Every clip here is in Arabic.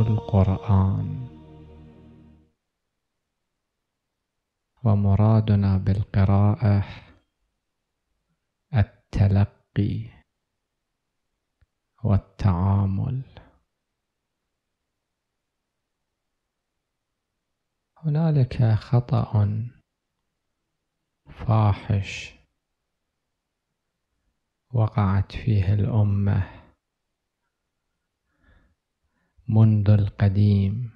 القرآن ومرادنا بالقراءة التلقي والتعامل هنالك خطأ فاحش وقعت فيه الامه منذ القديم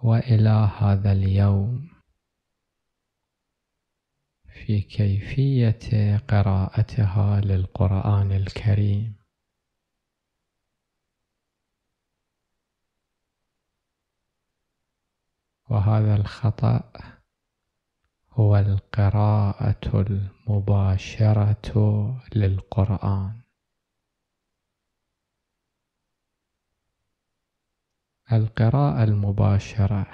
والى هذا اليوم في كيفيه قراءتها للقران الكريم وهذا الخطا هو القراءه المباشره للقران القراءة المباشرة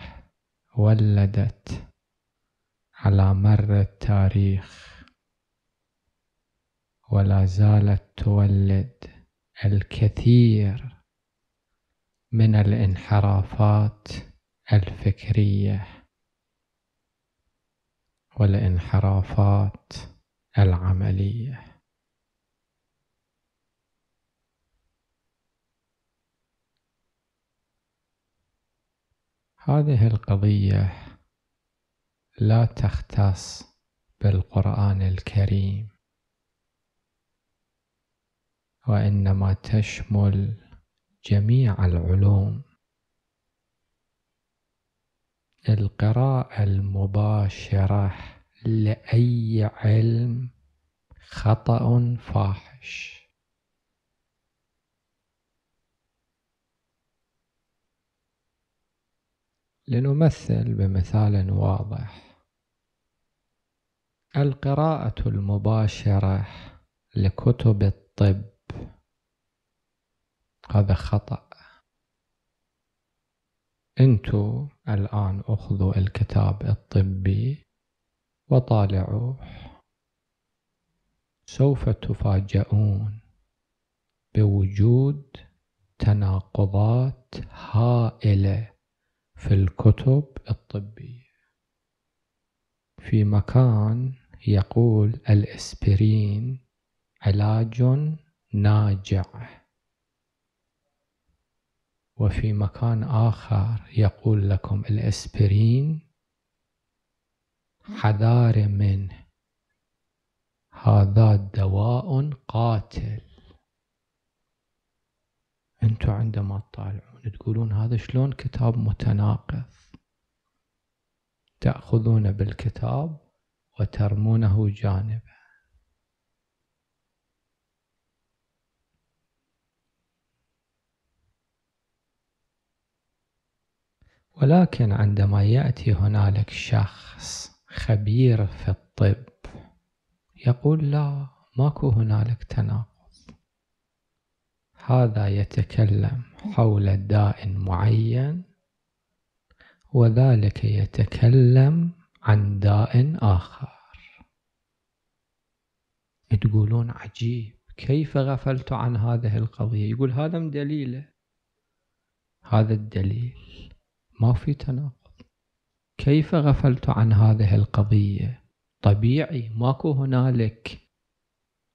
ولدت على مر التاريخ ولا زالت تولد الكثير من الانحرافات الفكرية والانحرافات العمليه هذه القضية لا تختص بالقرآن الكريم وإنما تشمل جميع العلوم القراءة المباشرة لأي علم خطأ فاحش لنمثل بمثال واضح القراءة المباشرة لكتب الطب هذا خطأ انتو الآن أخذوا الكتاب الطبي وطالعوه سوف تفاجؤون بوجود تناقضات هائله في الكتب الطبية في مكان يقول الإسبرين علاج ناجع وفي مكان آخر يقول لكم الإسبرين حذار منه هذا دواء قاتل أنتم عندما تطالعون تقولون هذا شلون كتاب متناقض تأخذون بالكتاب وترمونه جانبا ولكن عندما يأتي هنالك شخص خبير في الطب يقول لا ماكو هنالك تناقض هذا يتكلم حول داء معين وذلك يتكلم عن داء آخر تقولون عجيب كيف غفلت عن هذه القضية يقول هذا دليله هذا الدليل ما في تناقض كيف غفلت عن هذه القضية طبيعي ماكو هنالك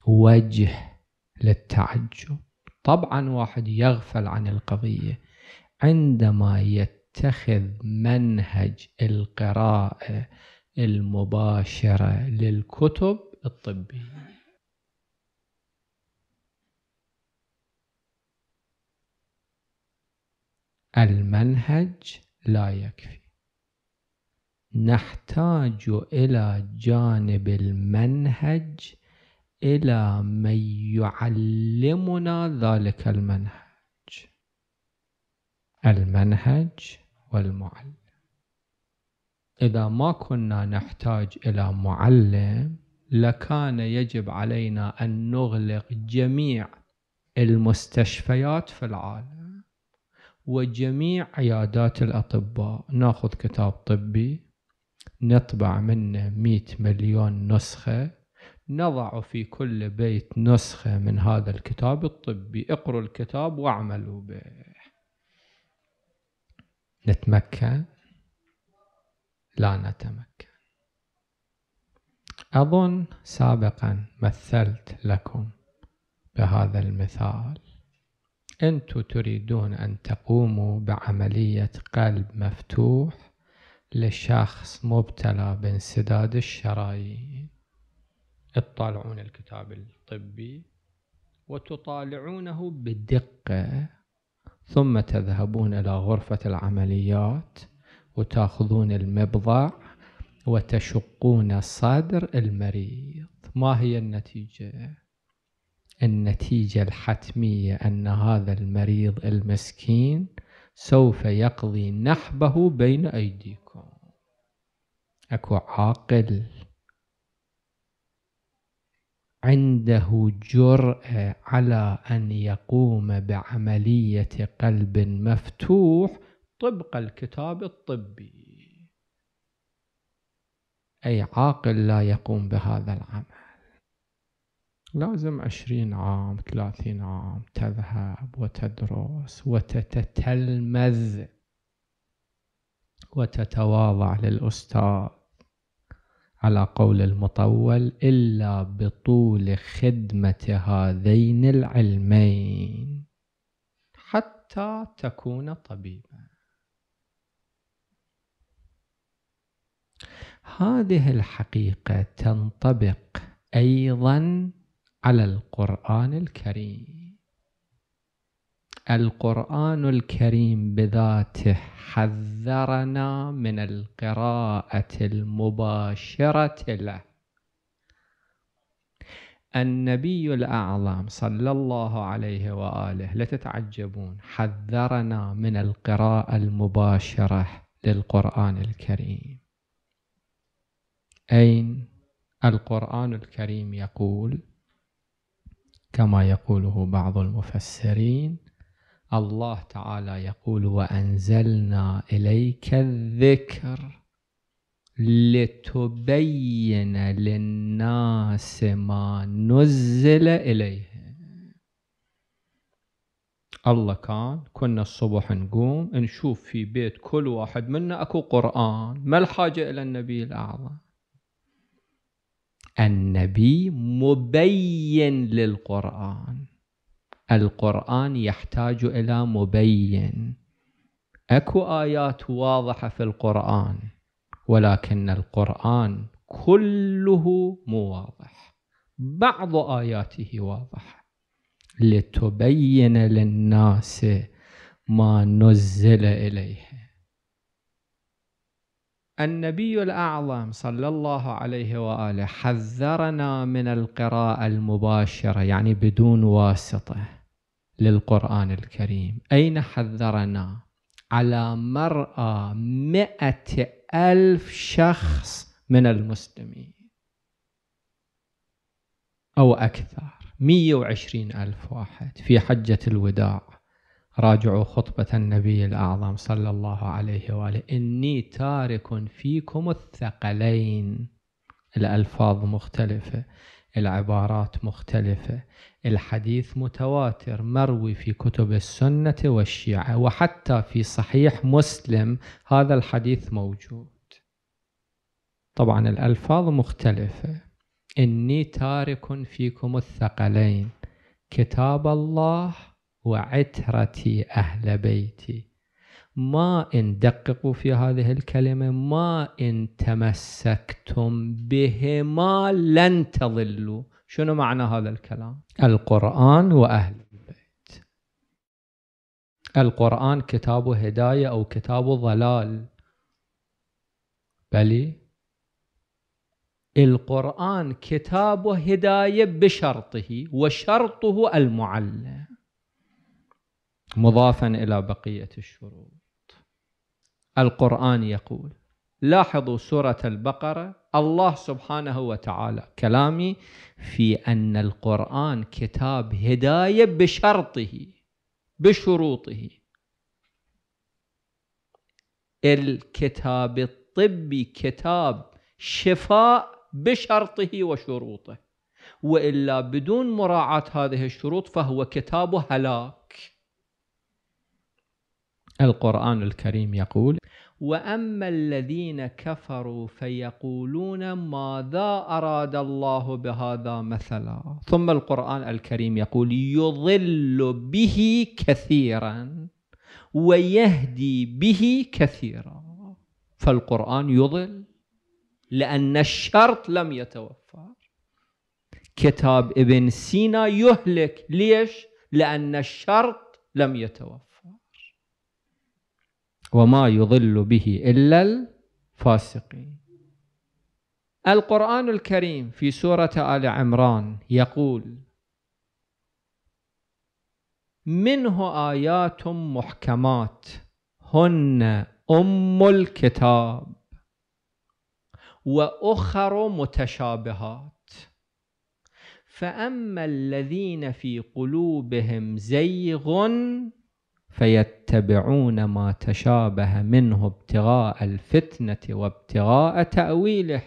وجه للتعجب طبعا واحد يغفل عن القضية عندما يتخذ منهج القراءة المباشرة للكتب الطبية المنهج لا يكفي نحتاج إلى جانب المنهج إلى من يعلمنا ذلك المنهج المنهج والمعلم إذا ما كنا نحتاج إلى معلم لكان يجب علينا أن نغلق جميع المستشفيات في العالم وجميع عيادات الأطباء ناخذ كتاب طبي نطبع منه 100 مليون نسخة نضع في كل بيت نسخة من هذا الكتاب الطبي اقروا الكتاب واعملوا به نتمكن لا نتمكن أظن سابقا مثلت لكم بهذا المثال أنتم تريدون أن تقوموا بعملية قلب مفتوح لشخص مبتلى بانسداد الشرايين تطالعون الكتاب الطبي وتطالعونه بدقة ثم تذهبون إلى غرفة العمليات وتأخذون المبضع وتشقون صدر المريض ما هي النتيجة؟ النتيجة الحتمية أن هذا المريض المسكين سوف يقضي نحبه بين أيديكم أكو عاقل عنده جرأة على أن يقوم بعملية قلب مفتوح طبق الكتاب الطبي أي عاقل لا يقوم بهذا العمل لازم عشرين عام ثلاثين عام تذهب وتدرس وتتتلمذ وتتواضع للأستاذ على قول المطول إلا بطول خدمة هذين العلمين حتى تكون طبيبا هذه الحقيقة تنطبق أيضا على القرآن الكريم القرآن الكريم بذاته حذرنا من القراءة المباشرة له النبي الأعظم صلى الله عليه وآله لا تتعجبون حذرنا من القراءة المباشرة للقرآن الكريم أين القرآن الكريم يقول كما يقوله بعض المفسرين الله تعالى يقول وأنزلنا إليك الذكر لتبين للناس ما نزل إليهم الله كان كنا الصبح نقوم نشوف في بيت كل واحد منا أكو قرآن ما الحاجة إلى النبي الأعظم النبي مبين للقرآن القرآن يحتاج إلى مبين أكو آيات واضحة في القرآن ولكن القرآن كله مو واضح بعض آياته واضحة لتبين للناس ما نزل إليه النبي الأعظم صلى الله عليه وآله حذرنا من القراءة المباشرة يعني بدون واسطة للقرآن الكريم أين حذرنا؟ على مرأى مئة ألف شخص من المسلمين أو أكثر 120 ألف واحد في حجة الوداع راجعوا خطبة النبي الأعظم صلى الله عليه وآله إني تارك فيكم الثقلين الألفاظ مختلفة العبارات مختلفة الحديث متواتر مروي في كتب السنة والشيعة وحتى في صحيح مسلم هذا الحديث موجود طبعا الألفاظ مختلفة إني تارك فيكم الثقلين كتاب الله وعترتي أهل بيتي ما إن دققوا في هذه الكلمة ما إن تمسكتم بهما لن تضلوا شنو معنى هذا الكلام القرآن وأهل البيت القرآن كتابه هداية أو كتابه ضلال بلي القرآن كتابه هداية بشرطه وشرطه المعلم مضافا إلى بقية الشروط القرآن يقول لاحظوا سورة البقرة الله سبحانه وتعالى كلامي في أن القرآن كتاب هداية بشرطه بشروطه الكتاب الطبي كتاب شفاء بشرطه وشروطه وإلا بدون مراعاة هذه الشروط فهو كتاب هلاك القرآن الكريم يقول واما الذين كفروا فيقولون ماذا اراد الله بهذا مثلا ثم القران الكريم يقول يضل به كثيرا ويهدي به كثيرا فالقران يضل لان الشرط لم يتوفر كتاب ابن سينا يهلك ليش لان الشرط لم يتوفر وما يضل به إلا الفاسقين القرآن الكريم في سورة آل عمران يقول منه آيات محكمات هن أم الكتاب وأخر متشابهات فأما الذين في قلوبهم زيغ فيتبعون ما تشابه منه ابتغاء الفتنة وابتغاء تأويله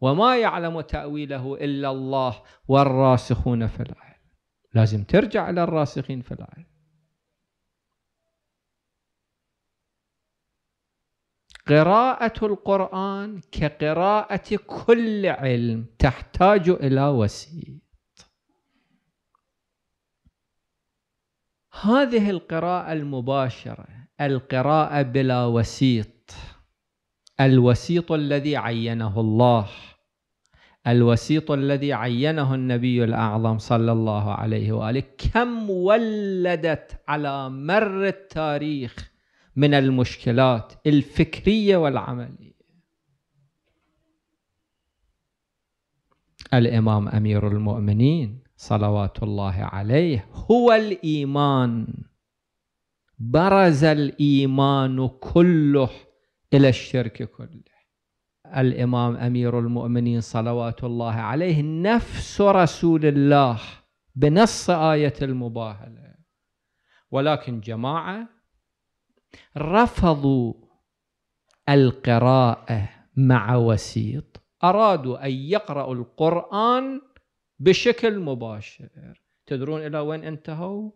وما يعلم تأويله إلا الله والراسخون في العلم لازم ترجع إلى الراسخين في العلم قراءة القرآن كقراءة كل علم تحتاج إلى وسيلة هذه القراءة المباشرة القراءة بلا وسيط الوسيط الذي عينه الله الوسيط الذي عينه النبي الأعظم صلى الله عليه وآله كم ولدت على مر التاريخ من المشكلات الفكرية والعملية الإمام أمير المؤمنين صلوات الله عليه هو الايمان برز الايمان كله الى الشرك كله الامام امير المؤمنين صلوات الله عليه نفس رسول الله بنص ايه المباهله ولكن جماعه رفضوا القراءه مع وسيط ارادوا ان يقراوا القران بشكل مباشر تدرون إلى وين انتهوا؟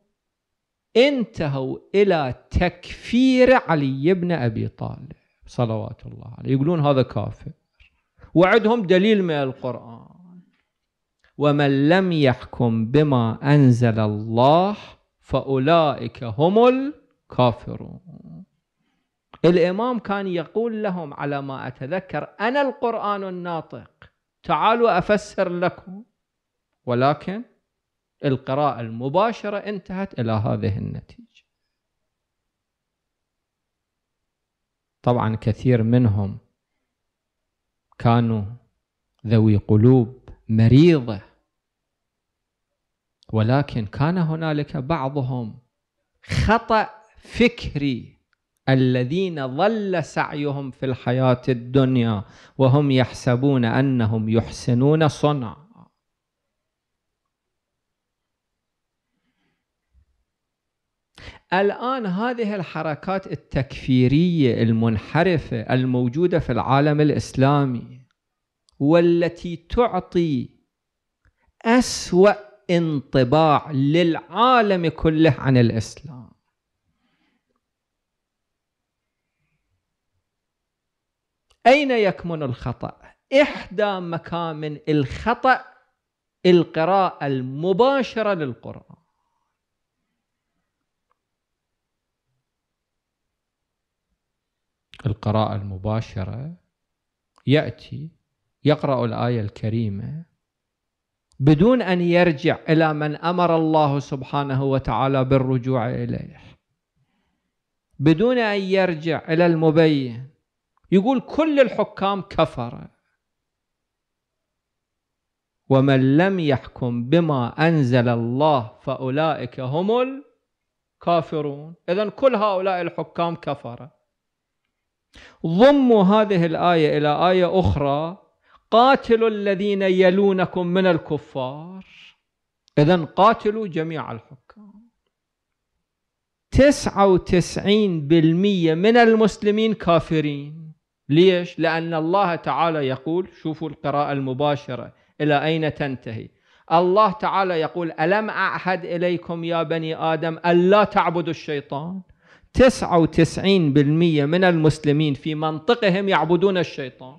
انتهوا إلى تكفير علي بن أبي طالب صلوات الله عليه يقولون هذا كافر وعدهم دليل من القرآن ومن لم يحكم بما أنزل الله فأولئك هم الكافرون الإمام كان يقول لهم على ما أتذكر أنا القرآن الناطق تعالوا أفسر لكم ولكن القراءة المباشرة انتهت إلى هذه النتيجة طبعا كثير منهم كانوا ذوي قلوب مريضة ولكن كان هنالك بعضهم خطأ فكري الذين ظل سعيهم في الحياة الدنيا وهم يحسبون أنهم يحسنون صنعاً الآن هذه الحركات التكفيرية المنحرفة الموجودة في العالم الإسلامي والتي تعطي أسوأ انطباع للعالم كله عن الإسلام أين يكمن الخطأ؟ إحدى مكامن الخطأ القراءة المباشرة للقرآن القراءة المباشرة يأتي يقرأ الآية الكريمة بدون أن يرجع إلى من أمر الله سبحانه وتعالى بالرجوع إليه بدون أن يرجع إلى المبين يقول كل الحكام كفر ومن لم يحكم بما أنزل الله فأولئك هم الكافرون إذا كل هؤلاء الحكام كفره ضموا هذه الآية إلى آية أخرى قاتلوا الذين يلونكم من الكفار إذا قاتلوا جميع الحكام تسعة وتسعين بالمية من المسلمين كافرين ليش؟ لأن الله تعالى يقول شوفوا القراءة المباشرة إلى أين تنتهي الله تعالى يقول ألم أعهد إليكم يا بني آدم ألا تعبدوا الشيطان 99% من المسلمين في منطقهم يعبدون الشيطان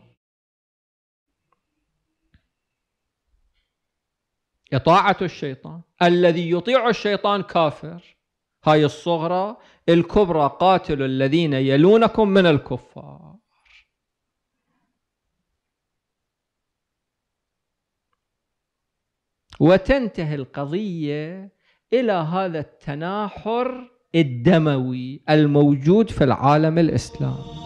إطاعة الشيطان الذي يطيع الشيطان كافر هاي الصغرى الكبرى قاتل الذين يلونكم من الكفار وتنتهي القضية إلى هذا التناحر الدموي الموجود في العالم الاسلامي